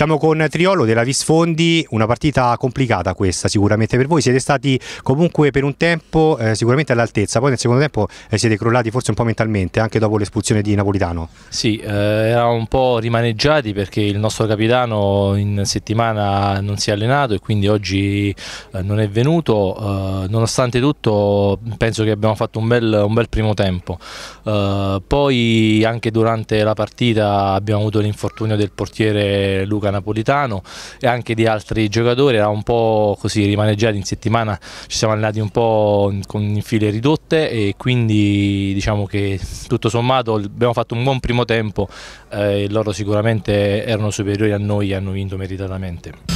Siamo con Triolo della Visfondi, una partita complicata questa sicuramente per voi, siete stati comunque per un tempo eh, sicuramente all'altezza, poi nel secondo tempo eh, siete crollati forse un po' mentalmente anche dopo l'espulsione di Napolitano. Sì, eh, eravamo un po' rimaneggiati perché il nostro capitano in settimana non si è allenato e quindi oggi eh, non è venuto, eh, nonostante tutto penso che abbiamo fatto un bel, un bel primo tempo, eh, poi anche durante la partita abbiamo avuto l'infortunio del portiere Luca Napolitano e anche di altri giocatori, era un po' così rimaneggiati in settimana, ci siamo andati un po' con file ridotte e quindi diciamo che tutto sommato abbiamo fatto un buon primo tempo eh, e loro sicuramente erano superiori a noi e hanno vinto meritatamente.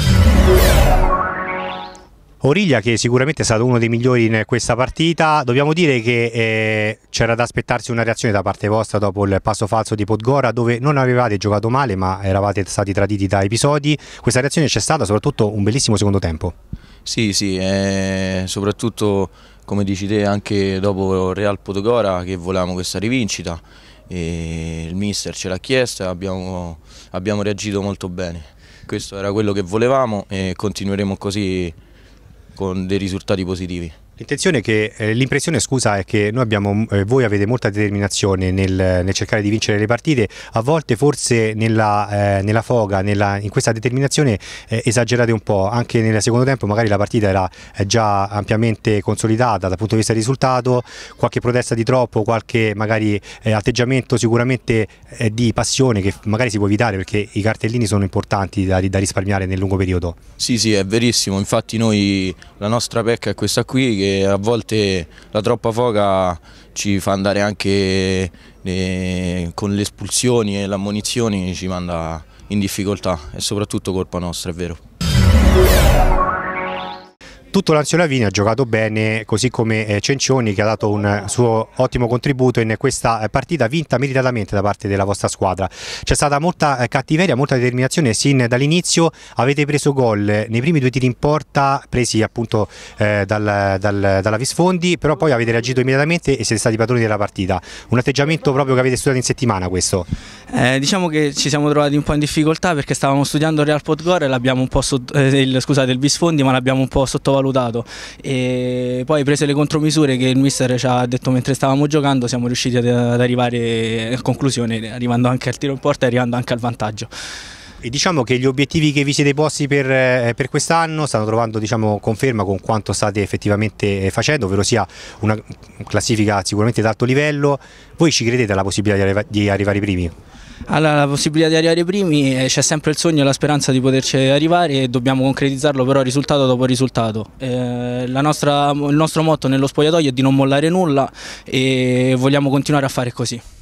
Origlia che sicuramente è stato uno dei migliori in questa partita, dobbiamo dire che eh, c'era da aspettarsi una reazione da parte vostra dopo il passo falso di Podgora dove non avevate giocato male ma eravate stati traditi da episodi, questa reazione c'è stata soprattutto un bellissimo secondo tempo. Sì, sì, eh, soprattutto come dici te anche dopo Real Podgora che volevamo questa rivincita e il mister ce l'ha chiesta e abbiamo, abbiamo reagito molto bene. Questo era quello che volevamo e continueremo così con dei risultati positivi. L'intenzione che, eh, l'impressione scusa è che abbiamo, mm, eh, voi avete molta determinazione nel, nel, cercare di vincere le partite, a volte forse nella, eh, nella foga, nella, in questa determinazione eh, esagerate un po', anche nel secondo tempo magari la partita era eh, già ampiamente consolidata dal punto di vista del risultato, qualche protesta di troppo, qualche magari eh, atteggiamento sicuramente di passione che magari si può evitare perché i cartellini sono importanti da, da risparmiare nel lungo periodo. Sì sì è verissimo, infatti noi la nostra pecca è questa qui che a volte la troppa foca ci fa andare anche eh, con le espulsioni e le ammonizioni, ci manda in difficoltà, è soprattutto colpa nostra, è vero tutto Lanzio Lavini ha giocato bene, così come eh, Cencioni che ha dato un eh, suo ottimo contributo in questa eh, partita vinta meritatamente da parte della vostra squadra. C'è stata molta cattiveria, molta determinazione sin dall'inizio, avete preso gol nei primi due tiri in porta presi appunto eh, dal, dal, dalla Visfondi, però poi avete reagito immediatamente e siete stati padroni della partita. Un atteggiamento proprio che avete studiato in settimana questo? Eh, diciamo che ci siamo trovati un po' in difficoltà perché stavamo studiando Real Podgore, eh, il, scusate, il Visfondi, ma l'abbiamo un po' sottovalutato valutato e poi prese le contromisure che il mister ci ha detto mentre stavamo giocando siamo riusciti ad arrivare a conclusione arrivando anche al tiro in porta e arrivando anche al vantaggio. E diciamo che gli obiettivi che vi siete posti per, eh, per quest'anno stanno trovando diciamo, conferma con quanto state effettivamente eh, facendo, ovvero sia una classifica sicuramente ad alto livello. Voi ci credete alla possibilità di, arriva, di arrivare i primi? Allora, la possibilità di arrivare primi, eh, c'è sempre il sogno e la speranza di poterci arrivare e dobbiamo concretizzarlo però risultato dopo risultato. Eh, nostra, il nostro motto nello spogliatoio è di non mollare nulla e vogliamo continuare a fare così.